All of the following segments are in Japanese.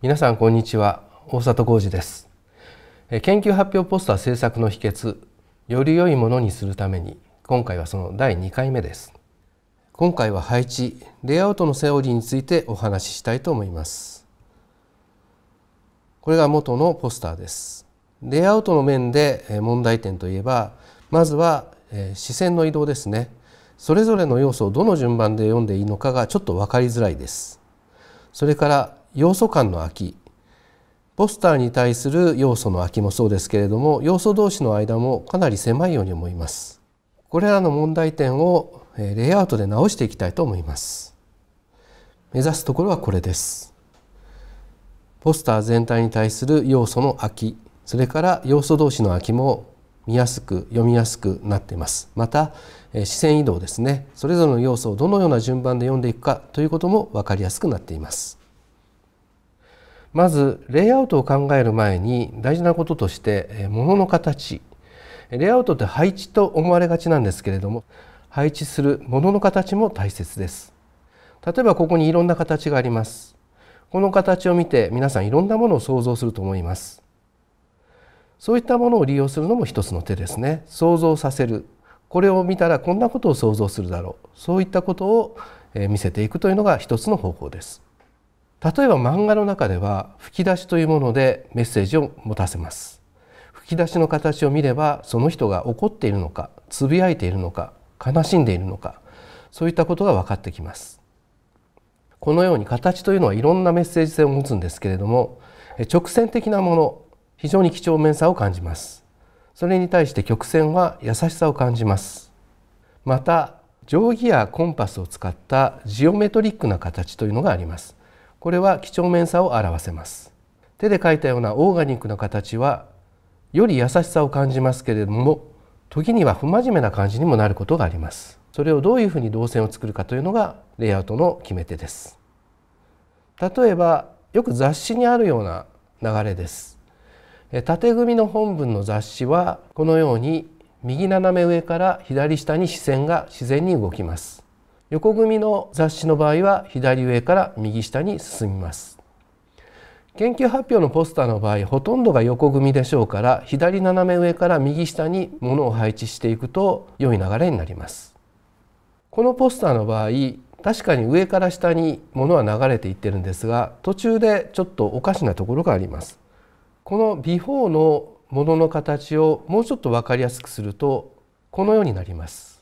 皆さんこんにちは大里浩二です研究発表ポスター制作の秘訣より良いものにするために今回はその第2回目です今回は配置レイアウトのセオリーについてお話ししたいと思いますこれが元のポスターですレイアウトの面で問題点といえばまずは視線の移動ですねそれぞれの要素をどの順番で読んでいいのかがちょっと分かりづらいですそれから要素間の空きポスターに対する要素の空きもそうですけれども要素同士の間もかなり狭いように思いますこれらの問題点をレイアウトで直していきたいと思います目指すところはこれですポスター全体に対する要素の空きそれから要素同士の空きも見やすく読みやすくなっていますまた視線移動ですねそれぞれの要素をどのような順番で読んでいくかということも分かりやすくなっていますまずレイアウトを考える前に大事なこととして物の形レイアウトって配置と思われがちなんですけれども配置する物の形も大切です例えばここにいろんな形がありますこの形を見て皆さんいろんなものを想像すると思いますそういったものを利用するのも一つの手ですね想像させるこれを見たらこんなことを想像するだろうそういったことを見せていくというのが一つの方法です例えば漫画の中では吹き出しというものでメッセージを持たせます吹き出しの形を見ればその人が怒っているのかつぶやいているのか悲しんでいるのかそういったことが分かってきますこのように形というのはいろんなメッセージ性を持つんですけれども直線的なもの非常に几帳面さを感じますそれに対して曲線は優しさを感じますまた定規やコンパスを使ったジオメトリックな形というのがありますこれは几帳面さを表せます手で描いたようなオーガニックな形はより優しさを感じますけれども時には不真面目な感じにもなることがありますそれをどういうふうに動線を作るかというのがレイアウトの決め手です例えばよく雑誌にあるような流れです縦組の本文の雑誌はこのように右斜め上から左下に視線が自然に動きます横組の雑誌の場合は左上から右下に進みます研究発表のポスターの場合ほとんどが横組でしょうから左斜め上から右下に物を配置していくと良い流れになりますこのポスターの場合確かに上から下に物は流れていってるんですが途中でちょっとおかしなところがありますこのビフォーのものの形をもうちょっと分かりやすくするとこのようになります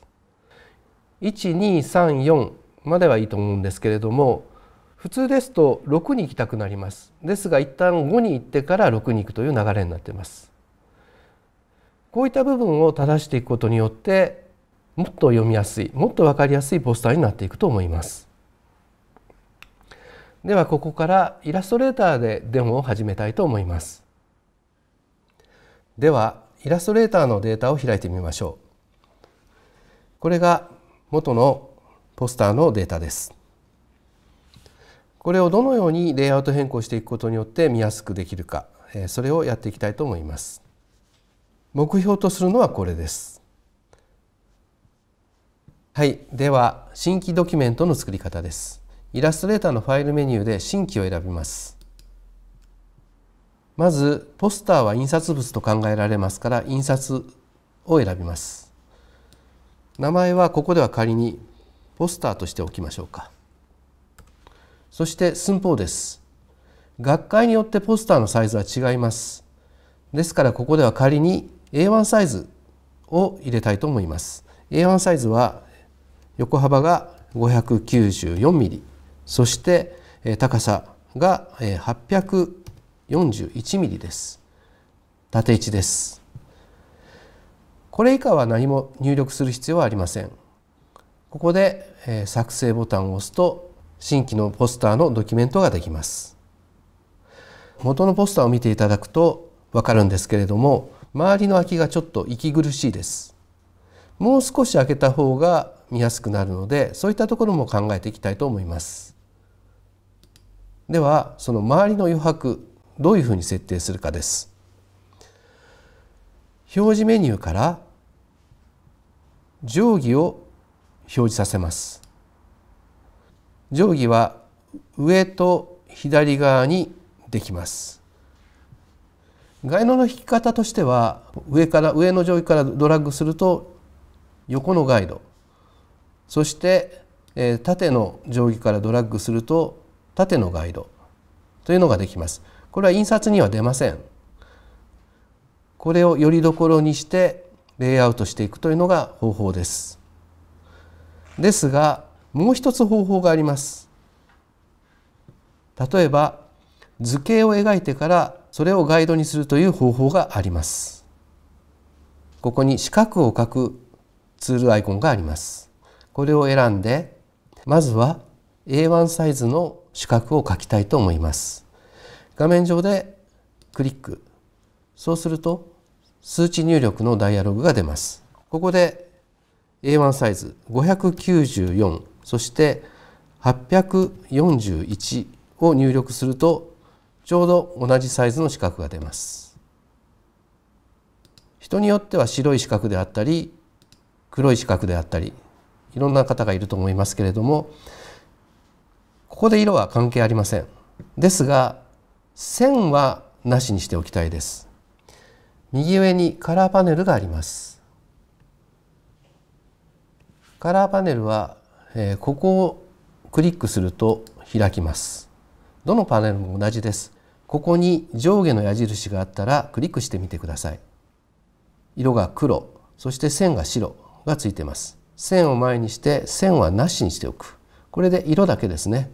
1234まではいいと思うんですけれども普通ですと6に行きたくなりますですが一旦5に行ってから6に行くという流れになっていますこういった部分を正していくことによってもっと読みやすいもっとわかりやすいポスターになっていくと思いますではここからイラストレーターでデモを始めたいと思いますではイラストレーターのデータを開いてみましょうこれが元のポスターのデータです。これをどのようにレイアウト変更していくことによって見やすくできるかそれをやっていきたいと思います。目標とするのはこれです。はい、では新規ドキュメントの作り方です。イラストレーターのファイルメニューで新規を選びます。まずポスターは印刷物と考えられますから印刷を選びます。名前はここでは仮にポスターとしておきましょうかそして寸法です学会によってポスターのサイズは違いますですからここでは仮に A1 サイズを入れたいと思います A1 サイズは横幅が5 9 4ミリ、そして高さが8 4 1ミリです縦位置ですこれ以下は何も入力する必要はありません。ここで、え作成ボタンを押すと新規のポスターのドキュメントができます。元のポスターを見ていただくとわかるんですけれども周りの空きがちょっと息苦しいです。もう少し開けた方が見やすくなるのでそういったところも考えていきたいと思います。ではその周りの余白どういうふうに設定するかです。表示メニューから定規を表示させます定規は上と左側にできます外野の引き方としては上から上の定規からドラッグすると横のガイドそして、え縦の定規からドラッグすると縦のガイドというのができますこれは印刷には出ませんこれをよりどころにしてレイアウトしていくというのが方法です。ですがもう一つ方法があります。例えば図形を描いてからそれをガイドにするという方法があります。ここに四角を描くツールアイコンがあります。これを選んでまずは A1 サイズの四角を描きたいと思います。画面上でクリックそうすると数値入力のダイアログが出ます。ここで A1 サイズ594そして841を入力するとちょうど同じサイズの四角が出ます。人によっては白い四角であったり黒い四角であったりいろんな方がいると思いますけれどもここで色は関係ありません。ですが線はなしにしておきたいです。右上にカラーパネルがありますカラーパネルは、えー、ここをクリックすると開きますどのパネルも同じですここに上下の矢印があったらクリックしてみてください色が黒そして線が白がついてます線を前にして線はなしにしておくこれで色だけですね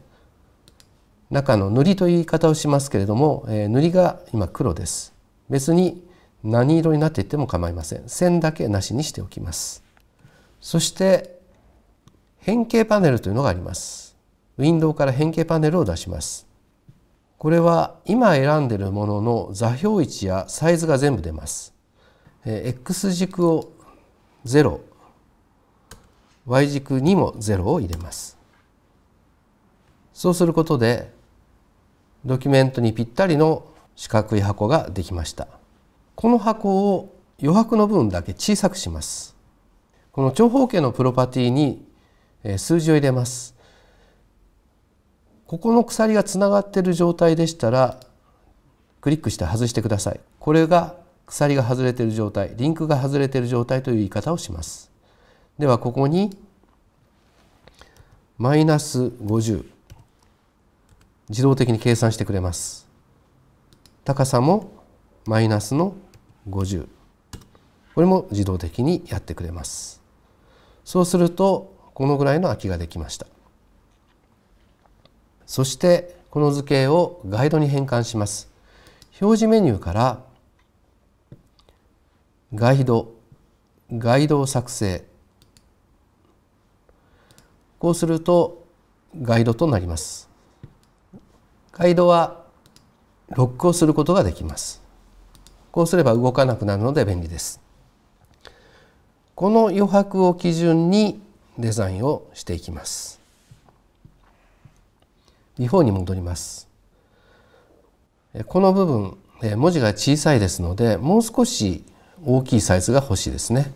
中の塗りという言い方をしますけれども、えー、塗りが今黒です別に何色になっていっても構いません線だけなしにしておきますそして変形パネルというのがありますウィンドウから変形パネルを出しますこれは今選んでいるものの座標位置やサイズが全部出ますえ X 軸を 0Y 軸にも0を入れますそうすることでドキュメントにぴったりの四角い箱ができました。この箱を余白の分だけ小さくしますこの長方形のプロパティに数字を入れますここの鎖がつながっている状態でしたらクリックして外してくださいこれが鎖が外れている状態リンクが外れている状態という言い方をしますではここにマイナス50自動的に計算してくれます高さもマイナスの50これも自動的にやってくれますそうするとこのぐらいの空きができましたそしてこの図形をガイドに変換します表示メニューからガイドガイドを作成こうするとガイドとなりますガイドはロックをすることができますこうすれば動かなくなるので便利です。この余白を基準にデザインをしていきます。ビフォーに戻ります。この部分文字が小さいですのでもう少し大きいサイズが欲しいですね。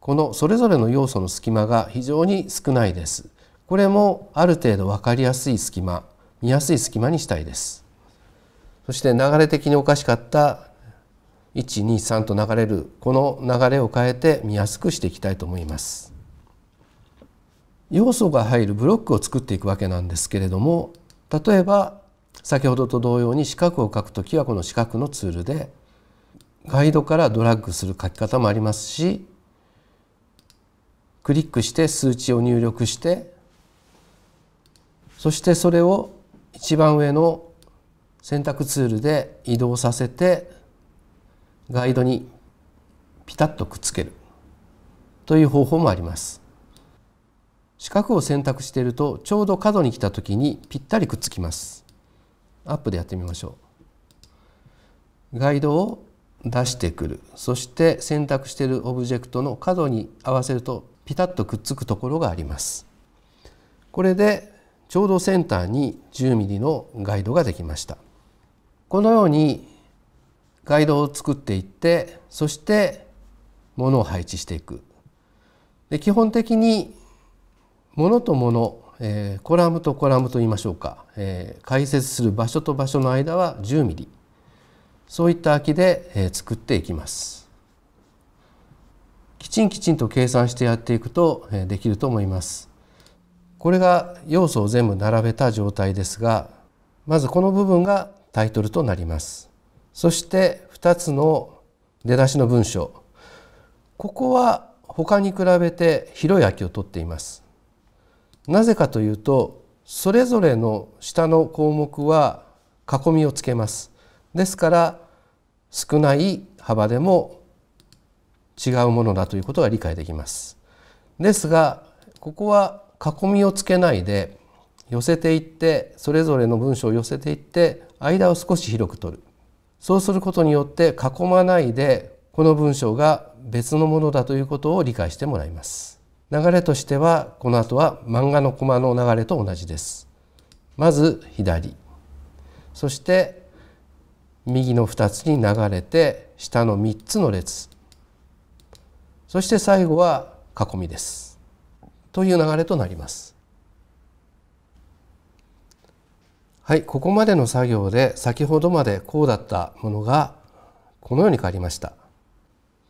このそれぞれの要素の隙間が非常に少ないです。これもある程度分かりやすい隙間見やすい隙間にしたいです。そして流れ的におかしかった123と流れるこの流れを変えて見やすくしていきたいと思います。要素が入るブロックを作っていくわけなんですけれども例えば先ほどと同様に四角を書くときはこの四角のツールでガイドからドラッグする書き方もありますしクリックして数値を入力してそしてそれを一番上の選択ツールで移動させてガイドにピタッとくっつけるという方法もあります四角を選択しているとちょうど角に来た時にぴったりくっつきますアップでやってみましょうガイドを出してくるそして選択しているオブジェクトの角に合わせるとピタッとくっつくところがありますこれでちょうどセンターに 10mm のガイドができましたこのようにガイドを作っていってそして物を配置していくで基本的に物と物、えー、コラムとコラムと言いましょうか、えー、解説する場所と場所の間は10ミリそういった空きで、えー、作っていきますきちんきちんと計算してやっていくと、えー、できると思いますこれが要素を全部並べた状態ですがまずこの部分がタイトルとなりますそして2つの出だしの文章ここは他に比べて広い空きを取っていますなぜかというとそれぞれの下の項目は囲みをつけますですから少ない幅でも違うものだということが理解できますですがここは囲みをつけないで寄せていってそれぞれの文章を寄せていって間を少し広く取るそうすることによって囲まないでこの文章が別のものだということを理解してもらいます流れとしてはこの後は漫画のコマの流れと同じですまず左そして右の2つに流れて下の3つの列そして最後は囲みですという流れとなりますはい、ここまでの作業で先ほどまでこうだったものがこのように変わりました。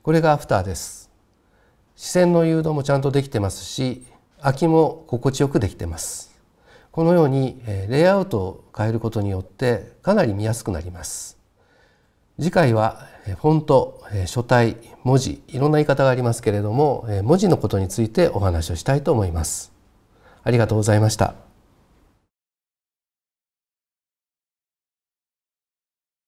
これがアフターです。視線の誘導もちゃんとできてますし、空きも心地よくできてます。このようにレイアウトを変えることによってかなり見やすくなります。次回はフォント、書体、文字、いろんな言い方がありますけれども、文字のことについてお話をしたいと思います。ありがとうございました。